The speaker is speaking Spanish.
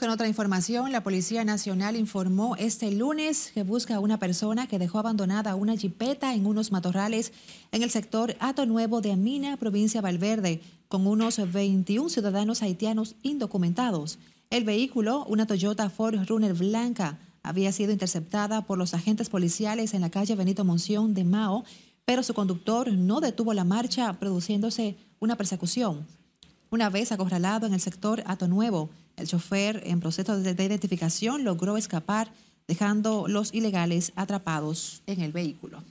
con otra información, la Policía Nacional informó este lunes que busca a una persona que dejó abandonada una jipeta en unos matorrales en el sector Ato Nuevo de Amina, provincia Valverde, con unos 21 ciudadanos haitianos indocumentados. El vehículo, una Toyota Ford Runner blanca, había sido interceptada por los agentes policiales en la calle Benito Monción de Mao, pero su conductor no detuvo la marcha, produciéndose una persecución. Una vez acorralado en el sector Ato Nuevo, el chofer en proceso de identificación logró escapar, dejando los ilegales atrapados en el vehículo.